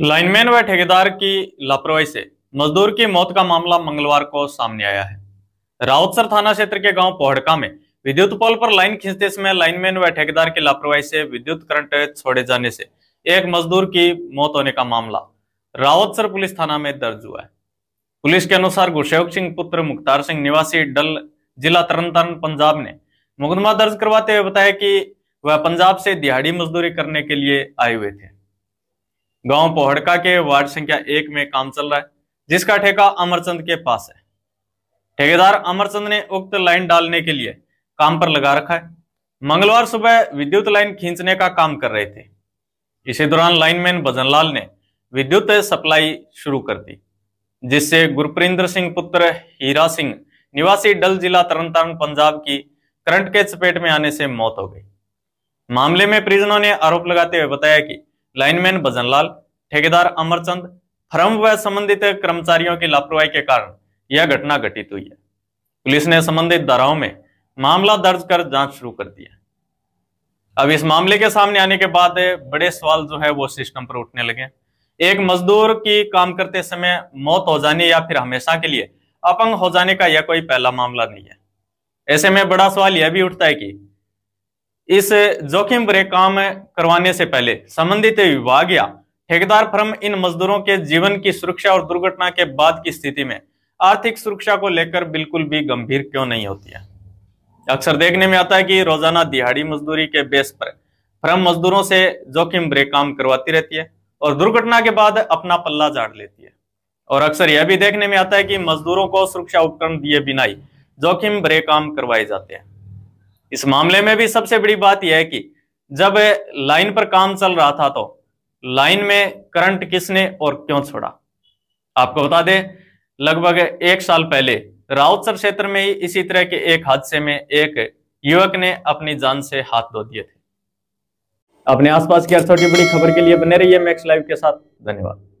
lineman व ठेकेदार की लापरवाही से मजदूर की मौत का मामला मंगलवार को सामने आया है रावतसर थाना क्षेत्र के गांव पोहड़का में विद्युत पोल पर लाइन खींचते समय लाइनमैन व ठेकेदार की लापरवाही से विद्युत करंट छोड़े जाने से एक मजदूर की मौत होने का मामला रावतसर पुलिस थाना में दर्ज हुआ है पुलिस के अनुसार गुरसेवक सिंह पुत्र मुख्तार सिंह निवासी डल जिला तरन पंजाब ने मुकदमा दर्ज करवाते हुए बताया कि वह पंजाब से दिहाड़ी मजदूरी करने के लिए आए हुए थे गांव पोहड़का के वार्ड संख्या एक में काम चल रहा है जिसका ठेका अमरचंद के पास है ठेकेदार अमरचंद ने उक्त लाइन डालने के लिए काम पर लगा रखा है मंगलवार सुबह विद्युत लाइन खींचने का काम कर रहे थे इसी दौरान लाइनमैन भजनलाल ने विद्युत सप्लाई शुरू कर दी जिससे गुरप्रिंदर सिंह पुत्र हीरा सिंह निवासी डल जिला तरन पंजाब की करंट के चपेट में आने से मौत हो गई मामले में परिजनों ने आरोप लगाते हुए बताया कि लाइनमैन भजनलाल ठेकेदार अमरचंद फर्म व संबंधित कर्मचारियों की लापरवाही के कारण यह घटना घटित हुई है पुलिस ने संबंधित धाराओं में मामला दर्ज कर जांच शुरू कर दी है अब इस मामले के सामने आने के बाद बड़े सवाल जो है वो सिस्टम पर उठने लगे एक मजदूर की काम करते समय मौत हो जाने या फिर हमेशा के लिए अपंग हो जाने का यह कोई पहला मामला नहीं है ऐसे में बड़ा सवाल यह भी उठता है कि इस जोखिम भरे काम करवाने से पहले संबंधित विभाग या ठेकेदार फर्म इन मजदूरों के जीवन की सुरक्षा और दुर्घटना के बाद की स्थिति में आर्थिक सुरक्षा को लेकर बिल्कुल भी गंभीर क्यों नहीं होती है अक्सर देखने में आता है कि रोजाना दिहाड़ी मजदूरी के बेस पर फर्म मजदूरों से जोखिम भरे काम करवाती रहती है और दुर्घटना के बाद अपना पल्ला झाड़ लेती है और अक्सर यह भी देखने में आता है कि मजदूरों को सुरक्षा उपकरण दिए बिना ही जोखिम भरे काम करवाए जाते हैं इस मामले में भी सबसे बड़ी बात यह है कि जब लाइन पर काम चल रहा था तो लाइन में करंट किसने और क्यों छोड़ा आपको बता दें लगभग एक साल पहले रावतसर क्षेत्र में ही इसी तरह के एक हादसे में एक युवक ने अपनी जान से हाथ धो दिए थे अपने आसपास की हर छोटी बड़ी खबर के लिए बने रहिए मैक्स लाइव के साथ धन्यवाद